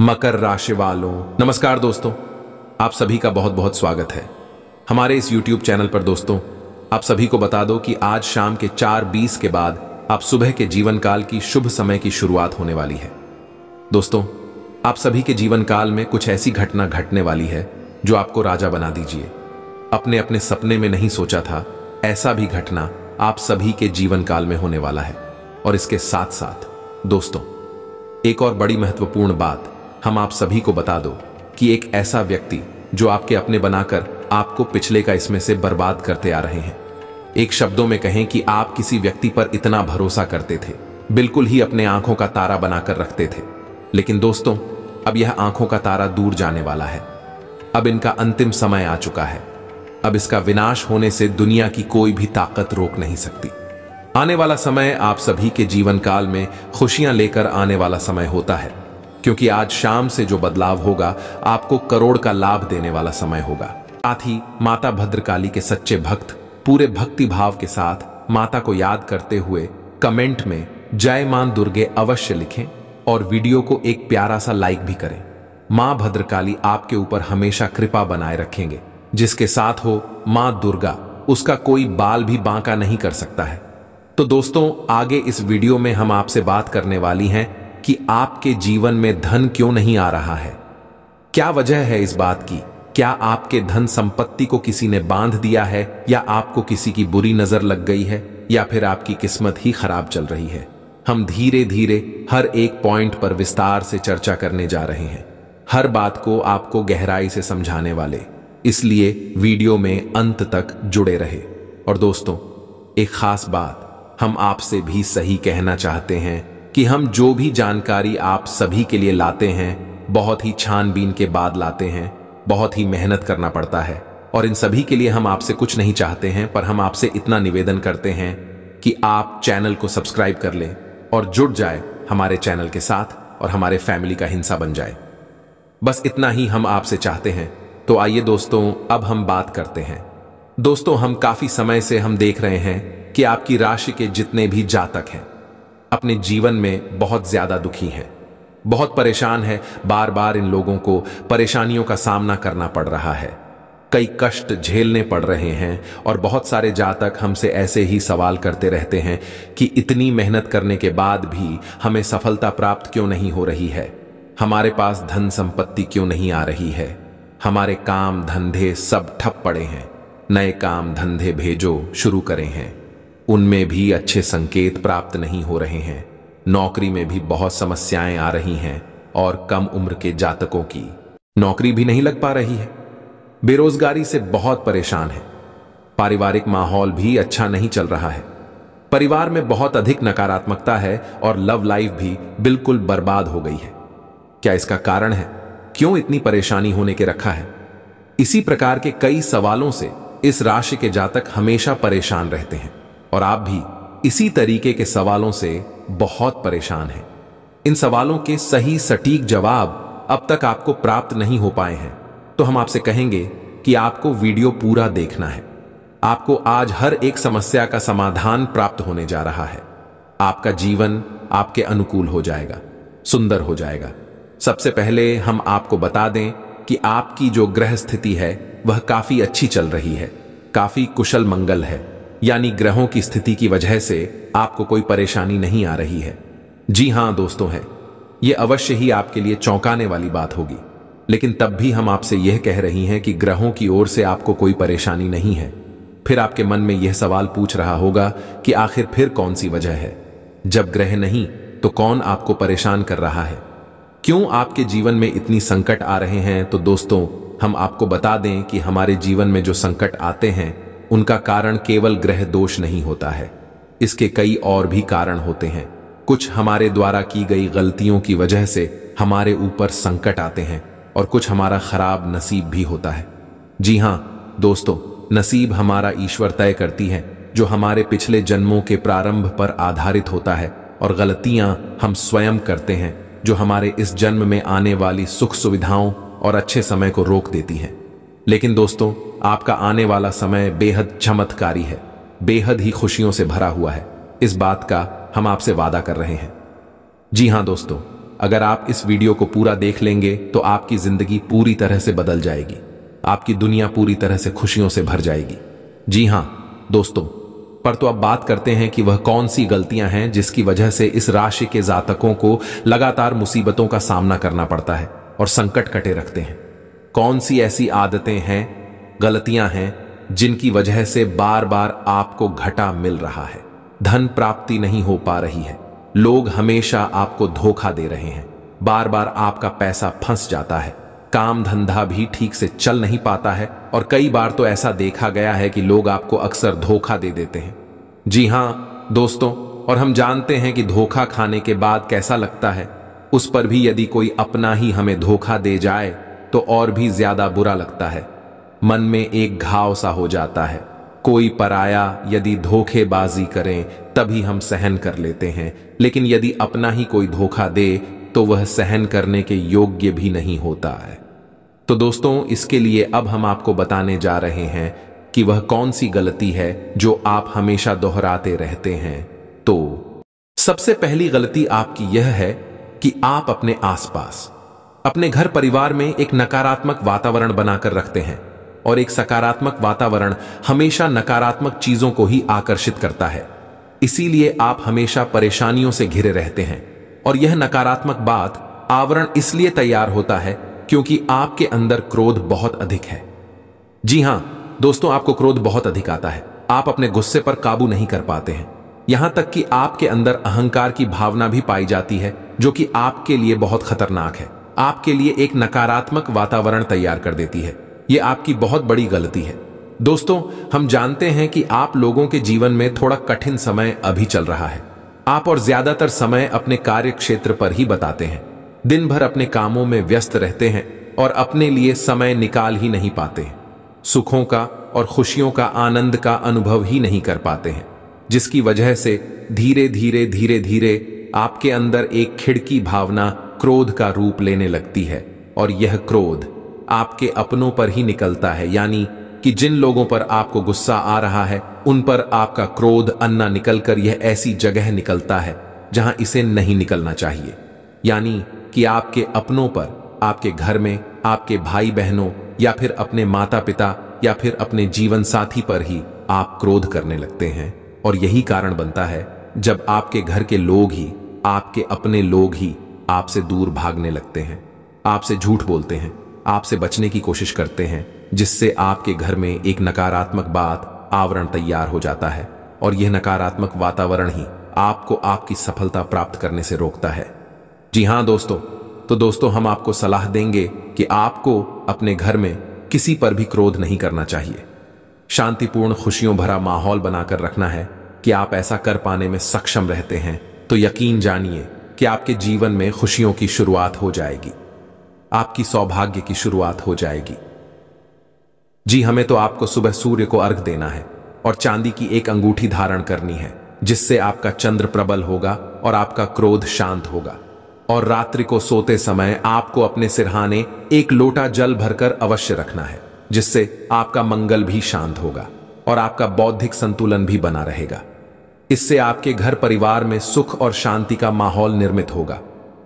मकर राशि वालों नमस्कार दोस्तों आप सभी का बहुत बहुत स्वागत है हमारे इस YouTube चैनल पर दोस्तों आप सभी को बता दो कि आज शाम के 4:20 के बाद आप सुबह के जीवन काल की शुभ समय की शुरुआत होने वाली है दोस्तों आप सभी के जीवन काल में कुछ ऐसी घटना घटने वाली है जो आपको राजा बना दीजिए अपने अपने सपने में नहीं सोचा था ऐसा भी घटना आप सभी के जीवन काल में होने वाला है और इसके साथ साथ दोस्तों एक और बड़ी महत्वपूर्ण बात हम आप सभी को बता दो कि एक ऐसा व्यक्ति जो आपके अपने बनाकर आपको पिछले का इसमें से बर्बाद करते आ रहे हैं एक शब्दों में कहें कि आप किसी व्यक्ति पर इतना भरोसा करते थे बिल्कुल ही अपने आंखों का तारा बनाकर रखते थे लेकिन दोस्तों अब यह आंखों का तारा दूर जाने वाला है अब इनका अंतिम समय आ चुका है अब इसका विनाश होने से दुनिया की कोई भी ताकत रोक नहीं सकती आने वाला समय आप सभी के जीवन काल में खुशियां लेकर आने वाला समय होता है क्योंकि आज शाम से जो बदलाव होगा आपको करोड़ का लाभ देने वाला समय होगा साथ ही माता भद्रकाली के सच्चे भक्त पूरे भक्ति भाव के साथ माता को याद करते हुए कमेंट में जय मां दुर्गे अवश्य लिखें और वीडियो को एक प्यारा सा लाइक भी करें मां भद्रकाली आपके ऊपर हमेशा कृपा बनाए रखेंगे जिसके साथ हो मां दुर्गा उसका कोई बाल भी बांका नहीं कर सकता है तो दोस्तों आगे इस वीडियो में हम आपसे बात करने वाली हैं कि आपके जीवन में धन क्यों नहीं आ रहा है क्या वजह है इस बात की क्या आपके धन संपत्ति को किसी ने बांध दिया है या आपको किसी की बुरी नजर लग गई है या फिर आपकी किस्मत ही खराब चल रही है हम धीरे धीरे हर एक पॉइंट पर विस्तार से चर्चा करने जा रहे हैं हर बात को आपको गहराई से समझाने वाले इसलिए वीडियो में अंत तक जुड़े रहे और दोस्तों एक खास बात हम आपसे भी सही कहना चाहते हैं कि हम जो भी जानकारी आप सभी के लिए लाते हैं बहुत ही छानबीन के बाद लाते हैं बहुत ही मेहनत करना पड़ता है और इन सभी के लिए हम आपसे कुछ नहीं चाहते हैं पर हम आपसे इतना निवेदन करते हैं कि आप चैनल को सब्सक्राइब कर लें और जुड़ जाए हमारे चैनल के साथ और हमारे फैमिली का हिंसा बन जाए बस इतना ही हम आपसे चाहते हैं तो आइए दोस्तों अब हम बात करते हैं दोस्तों हम काफी समय से हम देख रहे हैं कि आपकी राशि के जितने भी जातक हैं अपने जीवन में बहुत ज्यादा दुखी हैं बहुत परेशान है बार बार इन लोगों को परेशानियों का सामना करना पड़ रहा है कई कष्ट झेलने पड़ रहे हैं और बहुत सारे जातक हमसे ऐसे ही सवाल करते रहते हैं कि इतनी मेहनत करने के बाद भी हमें सफलता प्राप्त क्यों नहीं हो रही है हमारे पास धन संपत्ति क्यों नहीं आ रही है हमारे काम धंधे सब ठप पड़े हैं नए काम धंधे भेजो शुरू करें हैं उनमें भी अच्छे संकेत प्राप्त नहीं हो रहे हैं नौकरी में भी बहुत समस्याएं आ रही हैं और कम उम्र के जातकों की नौकरी भी नहीं लग पा रही है बेरोजगारी से बहुत परेशान है पारिवारिक माहौल भी अच्छा नहीं चल रहा है परिवार में बहुत अधिक नकारात्मकता है और लव लाइफ भी बिल्कुल बर्बाद हो गई है क्या इसका कारण है क्यों इतनी परेशानी होने के रखा है इसी प्रकार के कई सवालों से इस राशि के जातक हमेशा परेशान रहते हैं और आप भी इसी तरीके के सवालों से बहुत परेशान हैं इन सवालों के सही सटीक जवाब अब तक आपको प्राप्त नहीं हो पाए हैं तो हम आपसे कहेंगे कि आपको वीडियो पूरा देखना है आपको आज हर एक समस्या का समाधान प्राप्त होने जा रहा है आपका जीवन आपके अनुकूल हो जाएगा सुंदर हो जाएगा सबसे पहले हम आपको बता दें कि आपकी जो ग्रह स्थिति है वह काफी अच्छी चल रही है काफी कुशल मंगल है यानी ग्रहों की स्थिति की वजह से आपको कोई परेशानी नहीं आ रही है जी हां दोस्तों है ये अवश्य ही आपके लिए चौंकाने वाली बात होगी लेकिन तब भी हम आपसे यह कह रही हैं कि ग्रहों की ओर से आपको कोई परेशानी नहीं है फिर आपके मन में यह सवाल पूछ रहा होगा कि आखिर फिर कौन सी वजह है जब ग्रह नहीं तो कौन आपको परेशान कर रहा है क्यों आपके जीवन में इतनी संकट आ रहे हैं तो दोस्तों हम आपको बता दें कि हमारे जीवन में जो संकट आते हैं उनका कारण केवल ग्रह दोष नहीं होता है इसके कई और भी कारण होते हैं कुछ हमारे द्वारा की गई गलतियों की वजह से हमारे ऊपर संकट आते हैं और कुछ हमारा खराब नसीब भी होता है जी हाँ दोस्तों नसीब हमारा ईश्वर तय करती है जो हमारे पिछले जन्मों के प्रारंभ पर आधारित होता है और गलतियां हम स्वयं करते हैं जो हमारे इस जन्म में आने वाली सुख सुविधाओं और अच्छे समय को रोक देती हैं लेकिन दोस्तों आपका आने वाला समय बेहद चमत्कारी है बेहद ही खुशियों से भरा हुआ है इस बात का हम आपसे वादा कर रहे हैं जी हाँ दोस्तों अगर आप इस वीडियो को पूरा देख लेंगे तो आपकी जिंदगी पूरी तरह से बदल जाएगी आपकी दुनिया पूरी तरह से खुशियों से भर जाएगी जी हाँ दोस्तों पर तो अब बात करते हैं कि वह कौन सी गलतियां हैं जिसकी वजह से इस राशि के जातकों को लगातार मुसीबतों का सामना करना पड़ता है और संकट कटे रखते हैं कौन सी ऐसी आदतें हैं गलतियां हैं जिनकी वजह से बार बार आपको घटा मिल रहा है धन प्राप्ति नहीं हो पा रही है लोग हमेशा आपको धोखा दे रहे हैं बार बार आपका पैसा फंस जाता है काम धंधा भी ठीक से चल नहीं पाता है और कई बार तो ऐसा देखा गया है कि लोग आपको अक्सर धोखा दे देते हैं जी हाँ दोस्तों और हम जानते हैं कि धोखा खाने के बाद कैसा लगता है उस पर भी यदि कोई अपना ही हमें धोखा दे जाए तो और भी ज्यादा बुरा लगता है मन में एक घाव सा हो जाता है कोई पराया यदि धोखेबाजी करें तभी हम सहन कर लेते हैं लेकिन यदि अपना ही कोई धोखा दे तो वह सहन करने के योग्य भी नहीं होता है तो दोस्तों इसके लिए अब हम आपको बताने जा रहे हैं कि वह कौन सी गलती है जो आप हमेशा दोहराते रहते हैं तो सबसे पहली गलती आपकी यह है कि आप अपने आसपास अपने घर परिवार में एक नकारात्मक वातावरण बनाकर रखते हैं और एक सकारात्मक वातावरण हमेशा नकारात्मक चीजों को ही आकर्षित करता है इसीलिए आप हमेशा परेशानियों से घिरे रहते हैं और यह नकारात्मक बात आवरण इसलिए तैयार होता है क्योंकि आपके अंदर क्रोध बहुत अधिक है जी हां दोस्तों आपको क्रोध बहुत अधिक आता है आप अपने गुस्से पर काबू नहीं कर पाते हैं यहां तक कि आपके अंदर अहंकार की भावना भी पाई जाती है जो कि आपके लिए बहुत खतरनाक है आपके लिए एक नकारात्मक वातावरण तैयार कर देती है ये आपकी बहुत बड़ी गलती है दोस्तों हम जानते हैं कि आप लोगों के जीवन में थोड़ा कठिन समय अभी चल रहा है आप और ज्यादातर समय अपने कार्य क्षेत्र पर ही बताते हैं दिन भर अपने कामों में व्यस्त रहते हैं और अपने लिए समय निकाल ही नहीं पाते हैं सुखों का और खुशियों का आनंद का अनुभव ही नहीं कर पाते हैं जिसकी वजह से धीरे धीरे धीरे धीरे आपके अंदर एक खिड़की भावना क्रोध का रूप लेने लगती है और यह क्रोध आपके अपनों पर ही निकलता है यानी कि जिन लोगों पर आपको गुस्सा आ रहा है उन पर आपका क्रोध अन्ना निकलकर यह ऐसी जगह निकलता है जहां इसे नहीं निकलना चाहिए यानी कि आपके अपनों पर आपके घर में आपके भाई बहनों या फिर अपने माता पिता या फिर अपने जीवन साथी पर ही आप क्रोध करने लगते हैं और यही कारण बनता है जब आपके घर के लोग ही आपके अपने लोग ही आपसे दूर भागने लगते हैं आपसे झूठ बोलते हैं आपसे बचने की कोशिश करते हैं जिससे आपके घर में एक नकारात्मक बात आवरण तैयार हो जाता है और यह नकारात्मक वातावरण ही आपको आपकी सफलता प्राप्त करने से रोकता है जी हाँ दोस्तों तो दोस्तों हम आपको सलाह देंगे कि आपको अपने घर में किसी पर भी क्रोध नहीं करना चाहिए शांतिपूर्ण खुशियों भरा माहौल बनाकर रखना है कि आप ऐसा कर पाने में सक्षम रहते हैं तो यकीन जानिए कि आपके जीवन में खुशियों की शुरुआत हो जाएगी आपकी सौभाग्य की शुरुआत हो जाएगी जी हमें तो आपको सुबह सूर्य को अर्घ देना है और चांदी की एक अंगूठी धारण करनी है जिससे आपका चंद्र प्रबल होगा और आपका क्रोध शांत होगा और रात्रि को सोते समय आपको अपने सिरहाने एक लोटा जल भरकर अवश्य रखना है जिससे आपका मंगल भी शांत होगा और आपका बौद्धिक संतुलन भी बना रहेगा इससे आपके घर परिवार में सुख और शांति का माहौल निर्मित होगा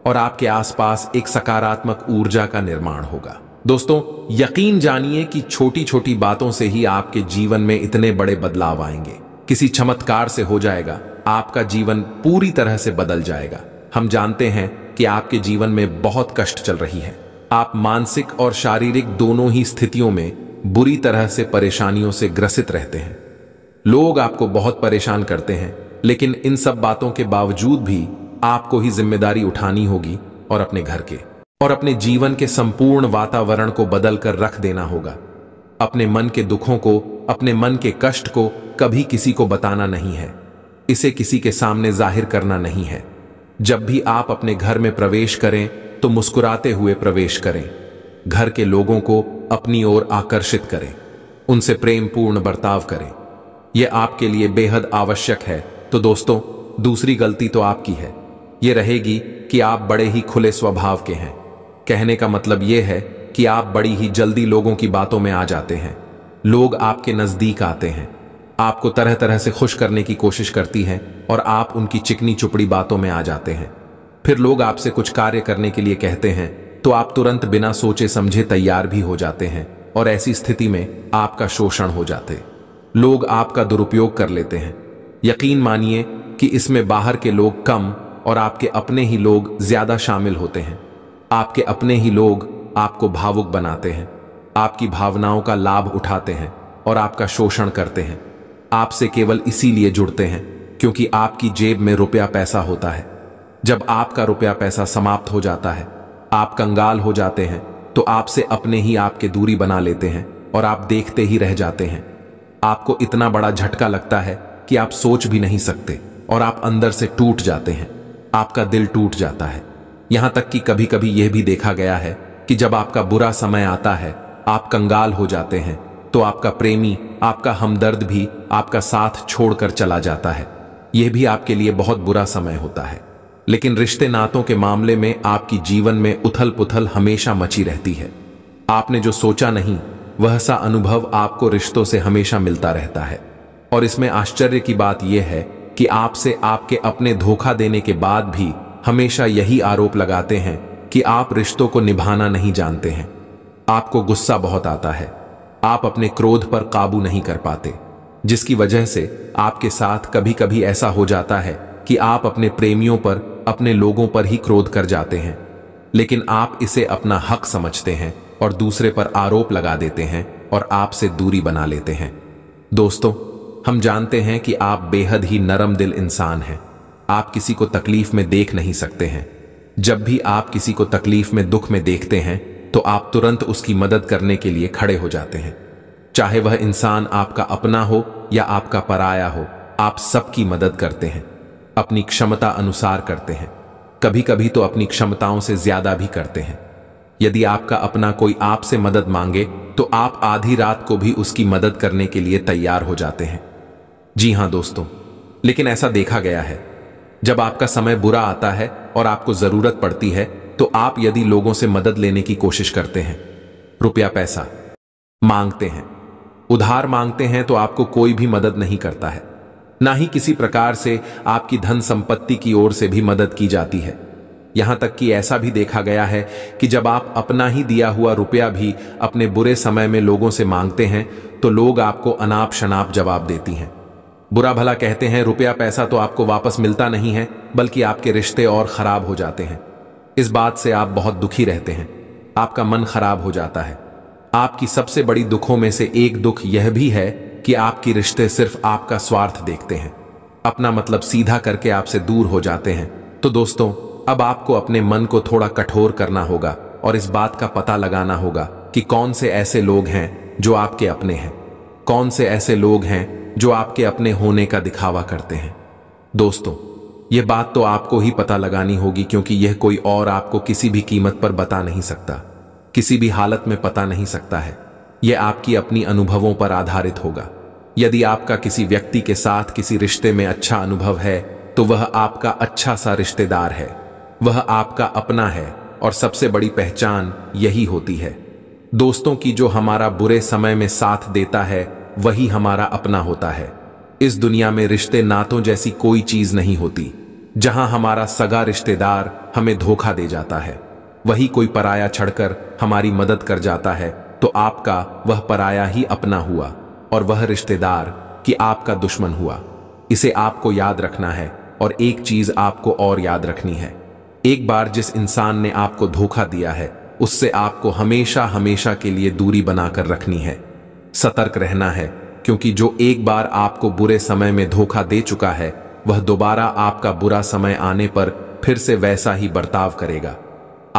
और आपके आसपास एक सकारात्मक ऊर्जा का निर्माण होगा दोस्तों यकीन जानिए कि छोटी छोटी बातों से ही आपके जीवन में इतने बड़े बदलाव आएंगे किसी चमत्कार से हो जाएगा आपका जीवन पूरी तरह से बदल जाएगा हम जानते हैं कि आपके जीवन में बहुत कष्ट चल रही है आप मानसिक और शारीरिक दोनों ही स्थितियों में बुरी तरह से परेशानियों से ग्रसित रहते हैं लोग आपको बहुत परेशान करते हैं लेकिन इन सब बातों के बावजूद भी आपको ही जिम्मेदारी उठानी होगी और अपने घर के और अपने जीवन के संपूर्ण वातावरण को बदल कर रख देना होगा अपने मन के दुखों को अपने मन के कष्ट को कभी किसी को बताना नहीं है इसे किसी के सामने जाहिर करना नहीं है जब भी आप अपने घर में प्रवेश करें तो मुस्कुराते हुए प्रवेश करें घर के लोगों को अपनी ओर आकर्षित करें उनसे प्रेमपूर्ण बर्ताव करें ये आपके लिए बेहद आवश्यक है तो दोस्तों दूसरी गलती तो आपकी है ये रहेगी कि आप बड़े ही खुले स्वभाव के हैं कहने का मतलब ये है कि आप बड़ी ही जल्दी लोगों की बातों में आ जाते हैं लोग आपके नज़दीक आते हैं आपको तरह तरह से खुश करने की कोशिश करती हैं और आप उनकी चिकनी चुपड़ी बातों में आ जाते हैं फिर लोग आपसे कुछ कार्य करने के लिए कहते हैं तो आप तुरंत बिना सोचे समझे तैयार भी हो जाते हैं और ऐसी स्थिति में आपका शोषण हो जाते लोग आपका दुरुपयोग कर लेते हैं यकीन मानिए कि इसमें बाहर के लोग कम और आपके अपने ही लोग ज्यादा शामिल होते हैं आपके अपने ही लोग आपको भावुक बनाते हैं आपकी भावनाओं का लाभ उठाते हैं और आपका शोषण करते हैं आपसे केवल इसीलिए जुड़ते हैं क्योंकि आपकी जेब में रुपया पैसा होता है जब आपका रुपया पैसा समाप्त हो जाता है आप कंगाल हो जाते हैं तो आपसे अपने ही आपके दूरी बना लेते हैं और आप देखते ही रह जाते हैं आपको इतना बड़ा झटका लगता है कि आप सोच भी नहीं सकते और आप अंदर से टूट जाते हैं आपका दिल टूट जाता है यहां तक कि कभी कभी यह भी देखा गया है कि जब आपका बुरा समय आता है आप कंगाल हो जाते हैं तो आपका प्रेमी आपका हमदर्द भी आपका साथ छोड़कर चला जाता है यह भी आपके लिए बहुत बुरा समय होता है लेकिन रिश्ते नातों के मामले में आपकी जीवन में उथल पुथल हमेशा मची रहती है आपने जो सोचा नहीं वह सा अनुभव आपको रिश्तों से हमेशा मिलता रहता है और इसमें आश्चर्य की बात यह है कि आपसे आपके अपने धोखा देने के बाद भी हमेशा यही आरोप लगाते हैं कि आप रिश्तों को निभाना नहीं जानते हैं आपको गुस्सा बहुत आता है आप अपने क्रोध पर काबू नहीं कर पाते जिसकी वजह से आपके साथ कभी कभी ऐसा हो जाता है कि आप अपने प्रेमियों पर अपने लोगों पर ही क्रोध कर जाते हैं लेकिन आप इसे अपना हक समझते हैं और दूसरे पर आरोप लगा देते हैं और आपसे दूरी बना लेते हैं दोस्तों हम जानते हैं कि आप बेहद ही नरम दिल इंसान हैं आप किसी को तकलीफ में देख नहीं सकते हैं जब भी आप किसी को तकलीफ में दुख में देखते हैं तो आप तुरंत उसकी मदद करने के लिए खड़े हो जाते हैं चाहे वह इंसान आपका अपना हो या आपका पराया हो आप सबकी मदद करते हैं अपनी क्षमता अनुसार करते हैं कभी कभी तो अपनी क्षमताओं से ज्यादा भी करते हैं यदि आपका अपना कोई आपसे मदद मांगे तो आप आधी रात को भी उसकी मदद करने के लिए तैयार हो जाते हैं जी हां दोस्तों लेकिन ऐसा देखा गया है जब आपका समय बुरा आता है और आपको जरूरत पड़ती है तो आप यदि लोगों से मदद लेने की कोशिश करते हैं रुपया पैसा मांगते हैं उधार मांगते हैं तो आपको कोई भी मदद नहीं करता है ना ही किसी प्रकार से आपकी धन संपत्ति की ओर से भी मदद की जाती है यहां तक कि ऐसा भी देखा गया है कि जब आप अपना ही दिया हुआ रुपया भी अपने बुरे समय में लोगों से मांगते हैं तो लोग आपको अनाप शनाप जवाब देती हैं बुरा भला कहते हैं रुपया पैसा तो आपको वापस मिलता नहीं है बल्कि आपके रिश्ते और खराब हो जाते हैं इस बात से आप बहुत दुखी रहते हैं आपका मन खराब हो जाता है आपकी सबसे बड़ी दुखों में से एक दुख यह भी है कि आपकी रिश्ते सिर्फ आपका स्वार्थ देखते हैं अपना मतलब सीधा करके आपसे दूर हो जाते हैं तो दोस्तों अब आपको अपने मन को थोड़ा कठोर करना होगा और इस बात का पता लगाना होगा कि कौन से ऐसे लोग हैं जो आपके अपने हैं कौन से ऐसे लोग हैं जो आपके अपने होने का दिखावा करते हैं दोस्तों ये बात तो आपको ही पता लगानी होगी क्योंकि यह कोई और आपको किसी भी कीमत पर बता नहीं सकता किसी भी हालत में पता नहीं सकता है यह आपकी अपनी अनुभवों पर आधारित होगा यदि आपका किसी व्यक्ति के साथ किसी रिश्ते में अच्छा अनुभव है तो वह आपका अच्छा सा रिश्तेदार है वह आपका अपना है और सबसे बड़ी पहचान यही होती है दोस्तों की जो हमारा बुरे समय में साथ देता है वही हमारा अपना होता है इस दुनिया में रिश्ते नातों जैसी कोई चीज नहीं होती जहां हमारा सगा रिश्तेदार हमें धोखा दे जाता है वही कोई पराया छड़कर हमारी मदद कर जाता है तो आपका वह पराया ही अपना हुआ और वह रिश्तेदार कि आपका दुश्मन हुआ इसे आपको याद रखना है और एक चीज आपको और याद रखनी है एक बार जिस इंसान ने आपको धोखा दिया है उससे आपको हमेशा हमेशा के लिए दूरी बनाकर रखनी है सतर्क रहना है क्योंकि जो एक बार आपको बुरे समय में धोखा दे चुका है वह दोबारा आपका बुरा समय आने पर फिर से वैसा ही बर्ताव करेगा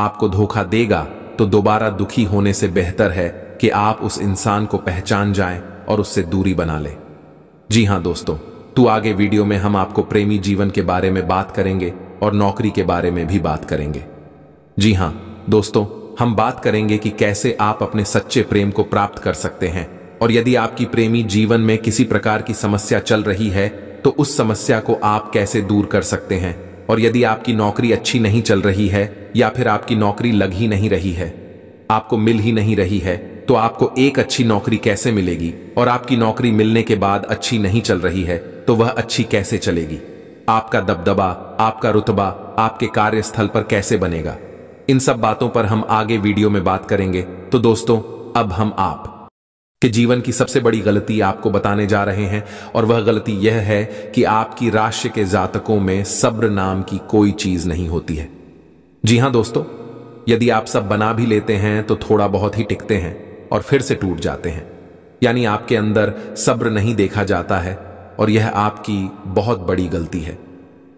आपको धोखा देगा तो दोबारा दुखी होने से बेहतर है कि आप उस इंसान को पहचान जाएं और उससे दूरी बना लें जी हाँ दोस्तों तू तो आगे वीडियो में हम आपको प्रेमी जीवन के बारे में बात करेंगे और नौकरी के बारे में भी बात करेंगे जी हाँ दोस्तों हम बात करेंगे कि कैसे आप अपने सच्चे प्रेम को प्राप्त कर सकते हैं और यदि आपकी प्रेमी जीवन में किसी प्रकार की समस्या चल रही है तो उस समस्या को आप कैसे दूर कर सकते हैं और यदि आपकी नौकरी अच्छी नहीं चल रही है या फिर आपकी नौकरी लग ही नहीं रही है आपको मिल ही नहीं रही है तो आपको एक अच्छी नौकरी कैसे मिलेगी और आपकी नौकरी मिलने के बाद अच्छी नहीं चल रही है तो वह अच्छी कैसे चलेगी आपका दबदबा आपका रुतबा आपके कार्यस्थल पर कैसे बनेगा इन सब बातों पर हम आगे वीडियो में बात करेंगे तो दोस्तों अब हम आप के जीवन की सबसे बड़ी गलती आपको बताने जा रहे हैं और वह गलती यह है कि आपकी राशि के जातकों में सब्र नाम की कोई चीज नहीं होती है जी हां दोस्तों यदि आप सब बना भी लेते हैं तो थोड़ा बहुत ही टिकते हैं और फिर से टूट जाते हैं यानी आपके अंदर सब्र नहीं देखा जाता है और यह आपकी बहुत बड़ी गलती है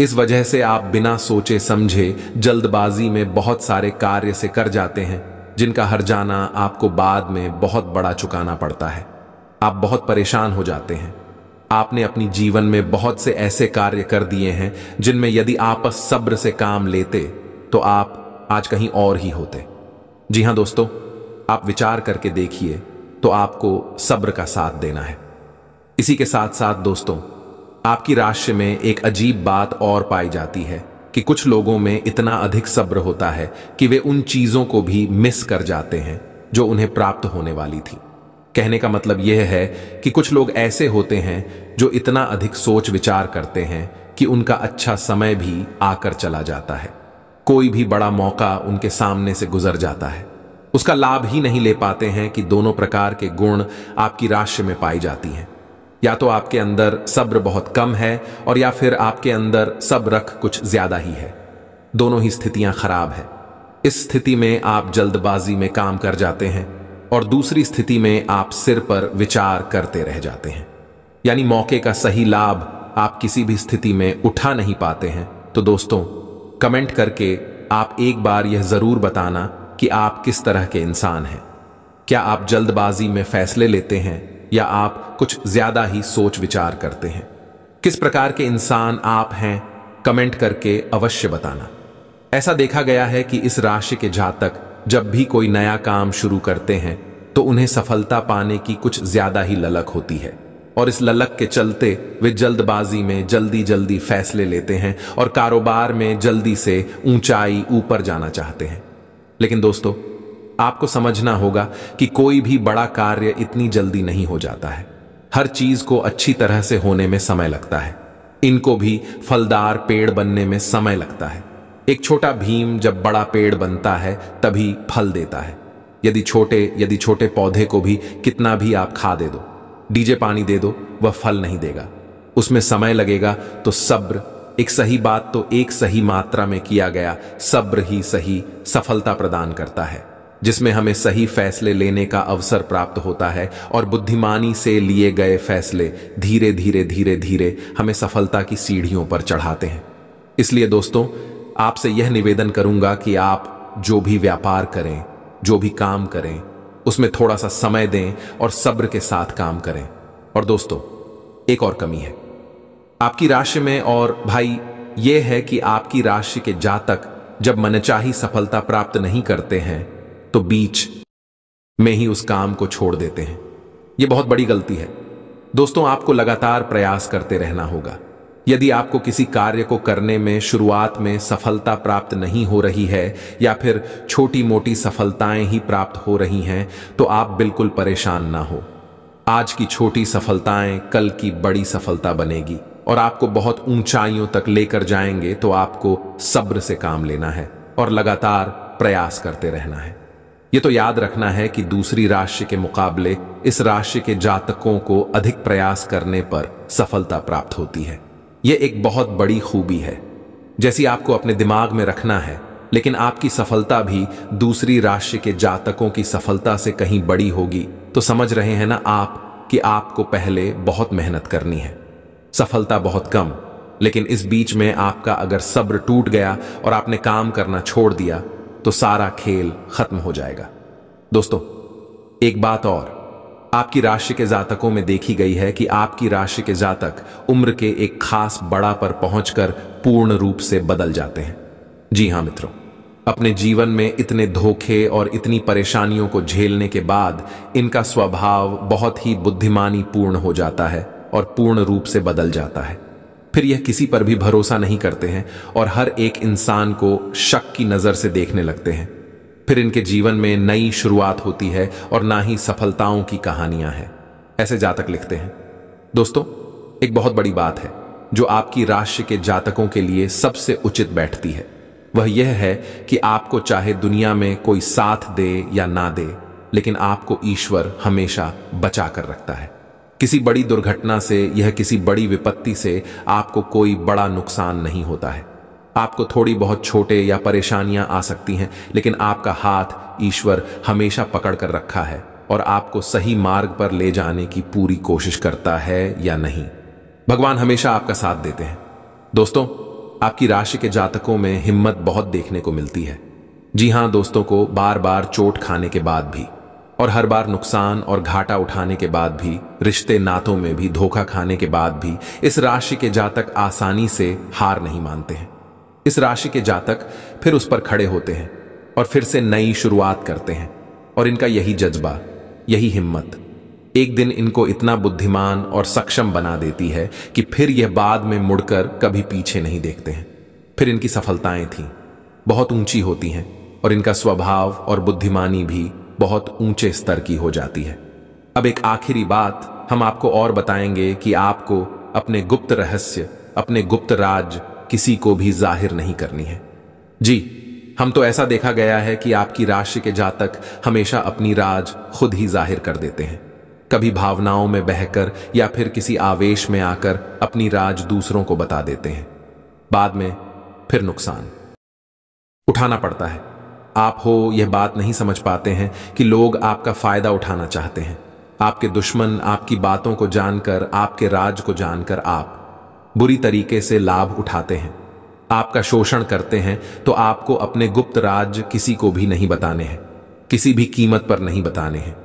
इस वजह से आप बिना सोचे समझे जल्दबाजी में बहुत सारे कार्य से कर जाते हैं जिनका हर जाना आपको बाद में बहुत बड़ा चुकाना पड़ता है आप बहुत परेशान हो जाते हैं आपने अपनी जीवन में बहुत से ऐसे कार्य कर दिए हैं जिनमें यदि आप सब्र से काम लेते तो आप आज कहीं और ही होते जी हाँ दोस्तों आप विचार करके देखिए तो आपको सब्र का साथ देना है इसी के साथ साथ दोस्तों आपकी राशि में एक अजीब बात और पाई जाती है कि कुछ लोगों में इतना अधिक सब्र होता है कि वे उन चीजों को भी मिस कर जाते हैं जो उन्हें प्राप्त होने वाली थी कहने का मतलब यह है कि कुछ लोग ऐसे होते हैं जो इतना अधिक सोच विचार करते हैं कि उनका अच्छा समय भी आकर चला जाता है कोई भी बड़ा मौका उनके सामने से गुजर जाता है उसका लाभ ही नहीं ले पाते हैं कि दोनों प्रकार के गुण आपकी राशि में पाई जाती हैं या तो आपके अंदर सब्र बहुत कम है और या फिर आपके अंदर सब रख कुछ ज्यादा ही है दोनों ही स्थितियां खराब है इस स्थिति में आप जल्दबाजी में काम कर जाते हैं और दूसरी स्थिति में आप सिर पर विचार करते रह जाते हैं यानी मौके का सही लाभ आप किसी भी स्थिति में उठा नहीं पाते हैं तो दोस्तों कमेंट करके आप एक बार यह जरूर बताना कि आप किस तरह के इंसान हैं क्या आप जल्दबाजी में फैसले लेते हैं या आप कुछ ज्यादा ही सोच विचार करते हैं किस प्रकार के इंसान आप हैं कमेंट करके अवश्य बताना ऐसा देखा गया है कि इस राशि के जातक जब भी कोई नया काम शुरू करते हैं तो उन्हें सफलता पाने की कुछ ज्यादा ही ललक होती है और इस ललक के चलते वे जल्दबाजी में जल्दी जल्दी फैसले लेते हैं और कारोबार में जल्दी से ऊंचाई ऊपर जाना चाहते हैं लेकिन दोस्तों आपको समझना होगा कि कोई भी बड़ा कार्य इतनी जल्दी नहीं हो जाता है हर चीज को अच्छी तरह से होने में समय लगता है इनको भी फलदार पेड़ बनने में समय लगता है एक छोटा भीम जब बड़ा पेड़ बनता है तभी फल देता है यदि छोटे यदि छोटे पौधे को भी कितना भी आप खा दे दो डीजे पानी दे दो वह फल नहीं देगा उसमें समय लगेगा तो सब्र एक सही बात तो एक सही मात्रा में किया गया सब्र ही सही सफलता प्रदान करता है जिसमें हमें सही फैसले लेने का अवसर प्राप्त होता है और बुद्धिमानी से लिए गए फैसले धीरे धीरे धीरे धीरे हमें सफलता की सीढ़ियों पर चढ़ाते हैं इसलिए दोस्तों आपसे यह निवेदन करूंगा कि आप जो भी व्यापार करें जो भी काम करें उसमें थोड़ा सा समय दें और सब्र के साथ काम करें और दोस्तों एक और कमी है आपकी राशि में और भाई यह है कि आपकी राशि के जातक जब मनचाही सफलता प्राप्त नहीं करते हैं तो बीच में ही उस काम को छोड़ देते हैं यह बहुत बड़ी गलती है दोस्तों आपको लगातार प्रयास करते रहना होगा यदि आपको किसी कार्य को करने में शुरुआत में सफलता प्राप्त नहीं हो रही है या फिर छोटी मोटी सफलताएं ही प्राप्त हो रही हैं तो आप बिल्कुल परेशान ना हो आज की छोटी सफलताएं कल की बड़ी सफलता बनेगी और आपको बहुत ऊंचाइयों तक लेकर जाएंगे तो आपको सब्र से काम लेना है और लगातार प्रयास करते रहना है ये तो याद रखना है कि दूसरी राशि के मुकाबले इस राशि के जातकों को अधिक प्रयास करने पर सफलता प्राप्त होती है यह एक बहुत बड़ी खूबी है जैसी आपको अपने दिमाग में रखना है लेकिन आपकी सफलता भी दूसरी राशि के जातकों की सफलता से कहीं बड़ी होगी तो समझ रहे हैं ना आप कि आपको पहले बहुत मेहनत करनी है सफलता बहुत कम लेकिन इस बीच में आपका अगर सब्र टूट गया और आपने काम करना छोड़ दिया तो सारा खेल खत्म हो जाएगा दोस्तों एक बात और आपकी राशि के जातकों में देखी गई है कि आपकी राशि के जातक उम्र के एक खास बड़ा पर पहुंचकर पूर्ण रूप से बदल जाते हैं जी हां मित्रों अपने जीवन में इतने धोखे और इतनी परेशानियों को झेलने के बाद इनका स्वभाव बहुत ही बुद्धिमानी पूर्ण हो जाता है और पूर्ण रूप से बदल जाता है फिर यह किसी पर भी भरोसा नहीं करते हैं और हर एक इंसान को शक की नज़र से देखने लगते हैं फिर इनके जीवन में नई शुरुआत होती है और ना ही सफलताओं की कहानियां हैं ऐसे जातक लिखते हैं दोस्तों एक बहुत बड़ी बात है जो आपकी राशि के जातकों के लिए सबसे उचित बैठती है वह यह है कि आपको चाहे दुनिया में कोई साथ दे या ना दे लेकिन आपको ईश्वर हमेशा बचा कर रखता है किसी बड़ी दुर्घटना से यह किसी बड़ी विपत्ति से आपको कोई बड़ा नुकसान नहीं होता है आपको थोड़ी बहुत छोटे या परेशानियां आ सकती हैं लेकिन आपका हाथ ईश्वर हमेशा पकड़ कर रखा है और आपको सही मार्ग पर ले जाने की पूरी कोशिश करता है या नहीं भगवान हमेशा आपका साथ देते हैं दोस्तों आपकी राशि के जातकों में हिम्मत बहुत देखने को मिलती है जी हाँ दोस्तों को बार बार चोट खाने के बाद भी और हर बार नुकसान और घाटा उठाने के बाद भी रिश्ते नातों में भी धोखा खाने के बाद भी इस राशि के जातक आसानी से हार नहीं मानते हैं इस राशि के जातक फिर उस पर खड़े होते हैं और फिर से नई शुरुआत करते हैं और इनका यही जज्बा यही हिम्मत एक दिन इनको इतना बुद्धिमान और सक्षम बना देती है कि फिर यह बाद में मुड़कर कभी पीछे नहीं देखते हैं फिर इनकी सफलताएं थीं बहुत ऊंची होती हैं और इनका स्वभाव और बुद्धिमानी भी बहुत ऊंचे स्तर की हो जाती है अब एक आखिरी बात हम आपको और बताएंगे कि आपको अपने गुप्त रहस्य अपने गुप्त राज किसी को भी जाहिर नहीं करनी है जी हम तो ऐसा देखा गया है कि आपकी राशि के जातक हमेशा अपनी राज खुद ही जाहिर कर देते हैं कभी भावनाओं में बहकर या फिर किसी आवेश में आकर अपनी राज दूसरों को बता देते हैं बाद में फिर नुकसान उठाना पड़ता है आप हो यह बात नहीं समझ पाते हैं कि लोग आपका फायदा उठाना चाहते हैं आपके दुश्मन आपकी बातों को जानकर आपके राज को जानकर आप बुरी तरीके से लाभ उठाते हैं आपका शोषण करते हैं तो आपको अपने गुप्त राज किसी को भी नहीं बताने हैं किसी भी कीमत पर नहीं बताने हैं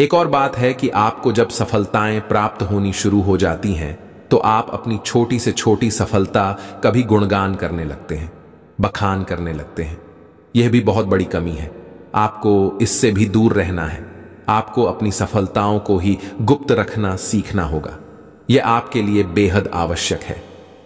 एक और बात है कि आपको जब सफलताएं प्राप्त होनी शुरू हो जाती हैं तो आप अपनी छोटी से छोटी सफलता कभी गुणगान करने लगते हैं बखान करने लगते हैं यह भी बहुत बड़ी कमी है आपको इससे भी दूर रहना है आपको अपनी सफलताओं को ही गुप्त रखना सीखना होगा यह आपके लिए बेहद आवश्यक है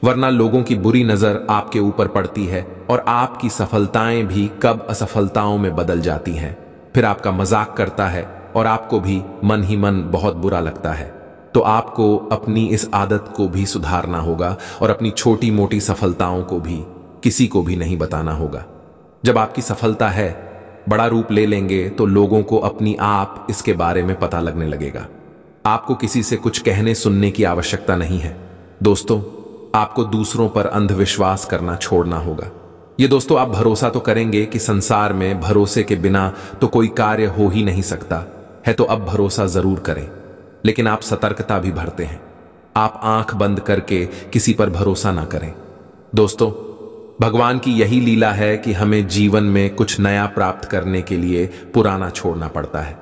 वरना लोगों की बुरी नजर आपके ऊपर पड़ती है और आपकी सफलताएं भी कब असफलताओं में बदल जाती हैं फिर आपका मजाक करता है और आपको भी मन ही मन बहुत बुरा लगता है तो आपको अपनी इस आदत को भी सुधारना होगा और अपनी छोटी मोटी सफलताओं को भी किसी को भी नहीं बताना होगा जब आपकी सफलता है बड़ा रूप ले लेंगे तो लोगों को अपनी आप इसके बारे में पता लगने लगेगा आपको किसी से कुछ कहने सुनने की आवश्यकता नहीं है दोस्तों आपको दूसरों पर अंधविश्वास करना छोड़ना होगा ये दोस्तों आप भरोसा तो करेंगे कि संसार में भरोसे के बिना तो कोई कार्य हो ही नहीं सकता है तो अब भरोसा जरूर करें लेकिन आप सतर्कता भी भरते हैं आप आंख बंद करके किसी पर भरोसा ना करें दोस्तों भगवान की यही लीला है कि हमें जीवन में कुछ नया प्राप्त करने के लिए पुराना छोड़ना पड़ता है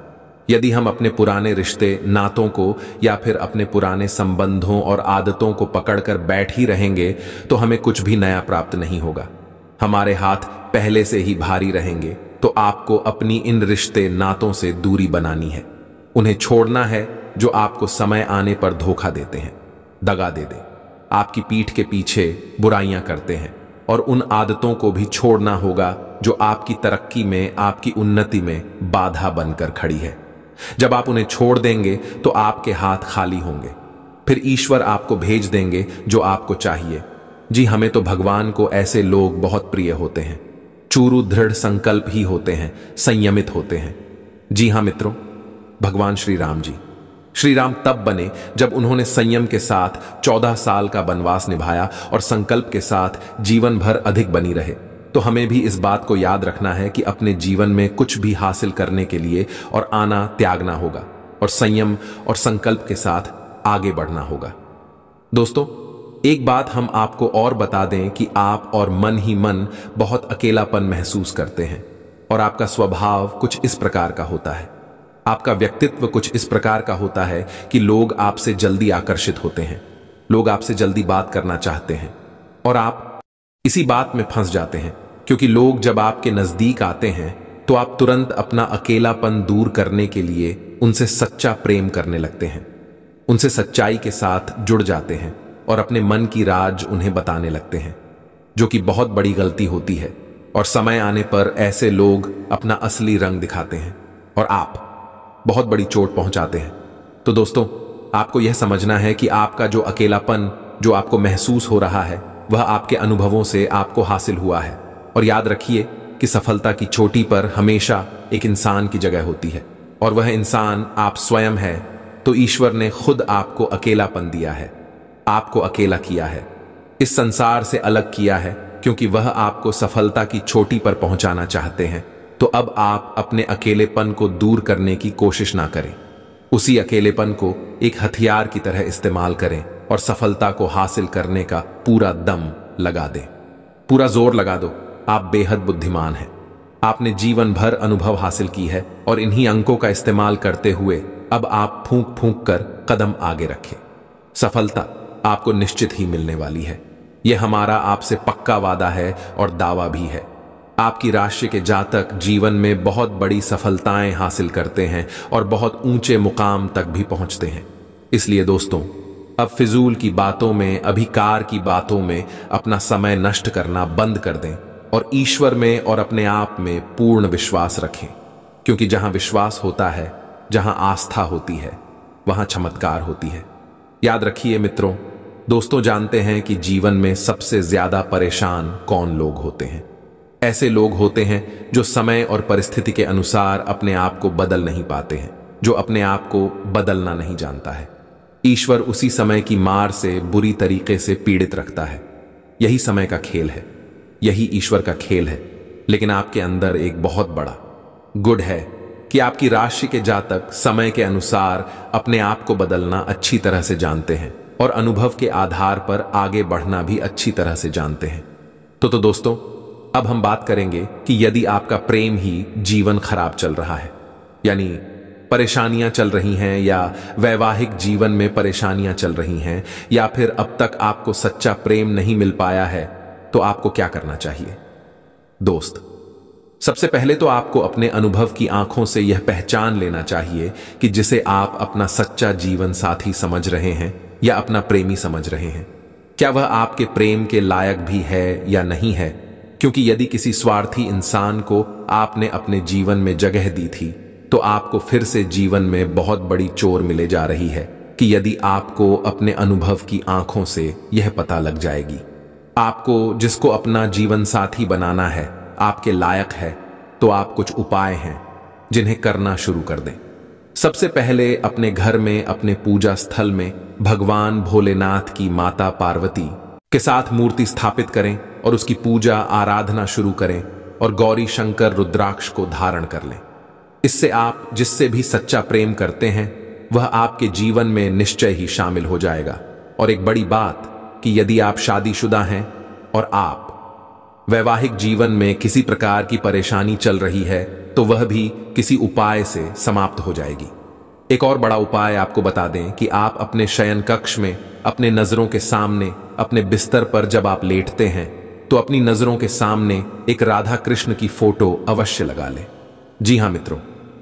यदि हम अपने पुराने रिश्ते नातों को या फिर अपने पुराने संबंधों और आदतों को पकड़कर बैठ ही रहेंगे तो हमें कुछ भी नया प्राप्त नहीं होगा हमारे हाथ पहले से ही भारी रहेंगे तो आपको अपनी इन रिश्ते नातों से दूरी बनानी है उन्हें छोड़ना है जो आपको समय आने पर धोखा देते हैं दगा दे दे आपकी पीठ के पीछे बुराइयां करते हैं और उन आदतों को भी छोड़ना होगा जो आपकी तरक्की में आपकी उन्नति में बाधा बनकर खड़ी है जब आप उन्हें छोड़ देंगे तो आपके हाथ खाली होंगे फिर ईश्वर आपको भेज देंगे जो आपको चाहिए जी हमें तो भगवान को ऐसे लोग बहुत प्रिय होते हैं चूरू दृढ़ संकल्प ही होते हैं संयमित होते हैं जी हाँ मित्रों भगवान श्री राम जी श्री राम तब बने जब उन्होंने संयम के साथ चौदह साल का वनवास निभाया और संकल्प के साथ जीवन भर अधिक बनी रहे तो हमें भी इस बात को याद रखना है कि अपने जीवन में कुछ भी हासिल करने के लिए और आना त्यागना होगा और संयम और संकल्प के साथ आगे बढ़ना होगा दोस्तों एक बात हम आपको और बता दें कि आप और मन ही मन बहुत अकेलापन महसूस करते हैं और आपका स्वभाव कुछ इस प्रकार का होता है आपका व्यक्तित्व कुछ इस प्रकार का होता है कि लोग आपसे जल्दी आकर्षित होते हैं लोग आपसे जल्दी बात करना चाहते हैं और आप इसी बात में फंस जाते हैं क्योंकि लोग जब आपके नज़दीक आते हैं तो आप तुरंत अपना अकेलापन दूर करने के लिए उनसे सच्चा प्रेम करने लगते हैं उनसे सच्चाई के साथ जुड़ जाते हैं और अपने मन की राज उन्हें बताने लगते हैं जो कि बहुत बड़ी गलती होती है और समय आने पर ऐसे लोग अपना असली रंग दिखाते हैं और आप बहुत बड़ी चोट पहुंचाते हैं तो दोस्तों आपको यह समझना है कि आपका जो अकेलापन जो आपको महसूस हो रहा है वह आपके अनुभवों से आपको हासिल हुआ है और याद रखिए कि सफलता की चोटी पर हमेशा एक इंसान की जगह होती है और वह इंसान आप स्वयं है तो ईश्वर ने खुद आपको अकेलापन दिया है आपको अकेला किया है इस संसार से अलग किया है क्योंकि वह आपको सफलता की चोटी पर पहुंचाना चाहते हैं तो अब आप अपने अकेलेपन को दूर करने की कोशिश ना करें उसी अकेलेपन को एक हथियार की तरह इस्तेमाल करें और सफलता को हासिल करने का पूरा दम लगा दें पूरा जोर लगा दो आप बेहद बुद्धिमान हैं आपने जीवन भर अनुभव हासिल की है और इन्हीं अंकों का इस्तेमाल करते हुए अब आप फूंक फूंक कर कदम आगे रखें सफलता आपको निश्चित ही मिलने वाली है यह हमारा आपसे पक्का वादा है और दावा भी है आपकी राशि के जातक जीवन में बहुत बड़ी सफलताएं हासिल करते हैं और बहुत ऊंचे मुकाम तक भी पहुंचते हैं इसलिए दोस्तों अब फिजूल की बातों में अभिकार की बातों में अपना समय नष्ट करना बंद कर दें और ईश्वर में और अपने आप में पूर्ण विश्वास रखें क्योंकि जहां विश्वास होता है जहां आस्था होती है वहां चमत्कार होती है याद रखिए मित्रों दोस्तों जानते हैं कि जीवन में सबसे ज्यादा परेशान कौन लोग होते हैं ऐसे लोग होते हैं जो समय और परिस्थिति के अनुसार अपने आप को बदल नहीं पाते हैं जो अपने आप को बदलना नहीं जानता है ईश्वर उसी समय की मार से बुरी तरीके से पीड़ित रखता है यही समय का खेल है यही ईश्वर का खेल है लेकिन आपके अंदर एक बहुत बड़ा गुड है कि आपकी राशि के जातक समय के अनुसार अपने आप को बदलना अच्छी तरह से जानते हैं और अनुभव के आधार पर आगे बढ़ना भी अच्छी तरह से जानते हैं तो तो दोस्तों अब हम बात करेंगे कि यदि आपका प्रेम ही जीवन खराब चल रहा है यानी परेशानियां चल रही हैं या वैवाहिक जीवन में परेशानियां चल रही हैं या फिर अब तक आपको सच्चा प्रेम नहीं मिल पाया है तो आपको क्या करना चाहिए दोस्त सबसे पहले तो आपको अपने अनुभव की आंखों से यह पहचान लेना चाहिए कि जिसे आप अपना सच्चा जीवन साथी समझ रहे हैं या अपना प्रेमी समझ रहे हैं क्या वह आपके प्रेम के लायक भी है या नहीं है क्योंकि यदि किसी स्वार्थी इंसान को आपने अपने जीवन में जगह दी थी तो आपको फिर से जीवन में बहुत बड़ी चोर मिले जा रही है कि यदि आपको अपने अनुभव की आंखों से यह पता लग जाएगी आपको जिसको अपना जीवन साथी बनाना है आपके लायक है तो आप कुछ उपाय हैं जिन्हें करना शुरू कर दें सबसे पहले अपने घर में अपने पूजा स्थल में भगवान भोलेनाथ की माता पार्वती के साथ मूर्ति स्थापित करें और उसकी पूजा आराधना शुरू करें और गौरी शंकर रुद्राक्ष को धारण कर लें इससे आप जिससे भी सच्चा प्रेम करते हैं वह आपके जीवन में निश्चय ही शामिल हो जाएगा और एक बड़ी बात कि यदि आप शादीशुदा हैं और आप वैवाहिक जीवन में किसी प्रकार की परेशानी चल रही है तो वह भी किसी उपाय से समाप्त हो जाएगी एक और बड़ा उपाय आपको बता दें कि आप अपने शयन कक्ष में अपने नजरों के सामने अपने बिस्तर पर जब आप लेटते हैं तो अपनी नजरों के सामने एक राधा कृष्ण की फोटो अवश्य लगा ले जी हाँ मित्रों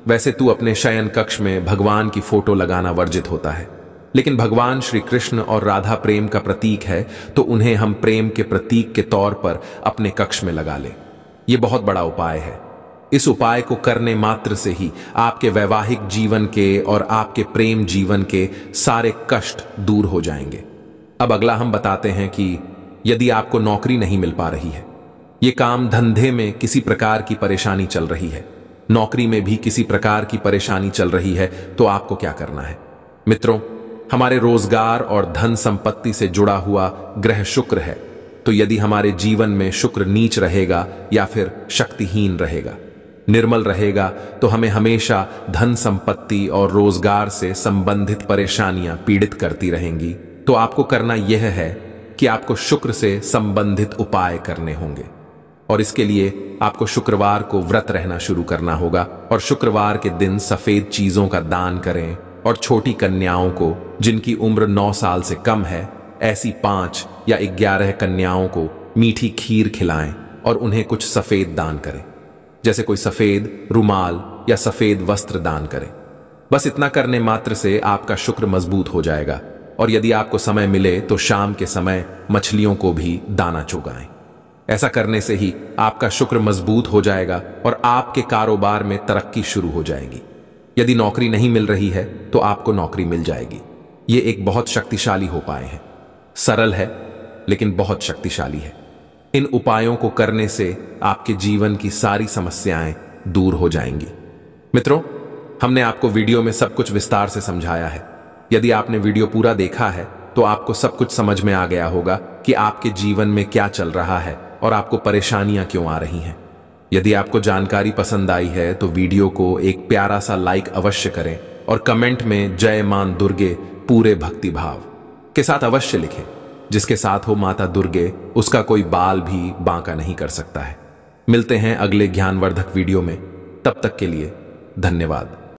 वैसे तू अपने शयन कक्ष में भगवान की फोटो लगाना वर्जित होता है लेकिन भगवान श्री कृष्ण और राधा प्रेम का प्रतीक है तो उन्हें हम प्रेम के प्रतीक के तौर पर अपने कक्ष में लगा ले ये बहुत बड़ा उपाय है इस उपाय को करने मात्र से ही आपके वैवाहिक जीवन के और आपके प्रेम जीवन के सारे कष्ट दूर हो जाएंगे अब अगला हम बताते हैं कि यदि आपको नौकरी नहीं मिल पा रही है ये काम धंधे में किसी प्रकार की परेशानी चल रही है नौकरी में भी किसी प्रकार की परेशानी चल रही है तो आपको क्या करना है मित्रों हमारे रोजगार और धन संपत्ति से जुड़ा हुआ ग्रह शुक्र है तो यदि हमारे जीवन में शुक्र नीच रहेगा या फिर शक्तिहीन रहेगा निर्मल रहेगा तो हमें हमेशा धन संपत्ति और रोजगार से संबंधित परेशानियां पीड़ित करती रहेंगी तो आपको करना यह है कि आपको शुक्र से संबंधित उपाय करने होंगे और इसके लिए आपको शुक्रवार को व्रत रहना शुरू करना होगा और शुक्रवार के दिन सफेद चीजों का दान करें और छोटी कन्याओं को जिनकी उम्र 9 साल से कम है ऐसी पांच या ग्यारह कन्याओं को मीठी खीर खिलाएं और उन्हें कुछ सफेद दान करें जैसे कोई सफेद रुमाल या सफेद वस्त्र दान करें बस इतना करने मात्र से आपका शुक्र मजबूत हो जाएगा और यदि आपको समय मिले तो शाम के समय मछलियों को भी दाना चुगाएं ऐसा करने से ही आपका शुक्र मजबूत हो जाएगा और आपके कारोबार में तरक्की शुरू हो जाएगी यदि नौकरी नहीं मिल रही है तो आपको नौकरी मिल जाएगी ये एक बहुत शक्तिशाली उपाय है सरल है लेकिन बहुत शक्तिशाली है इन उपायों को करने से आपके जीवन की सारी समस्याएं दूर हो जाएंगी मित्रों हमने आपको वीडियो में सब कुछ विस्तार से समझाया है यदि आपने वीडियो पूरा देखा है तो आपको सब कुछ समझ में आ गया होगा कि आपके जीवन में क्या चल रहा है और आपको परेशानियां क्यों आ रही हैं यदि आपको जानकारी पसंद आई है तो वीडियो को एक प्यारा सा लाइक अवश्य करें और कमेंट में जय मान दुर्गे पूरे भक्ति भाव के साथ अवश्य लिखें जिसके साथ हो माता दुर्गे उसका कोई बाल भी बांका नहीं कर सकता है मिलते हैं अगले ज्ञानवर्धक वीडियो में तब तक के लिए धन्यवाद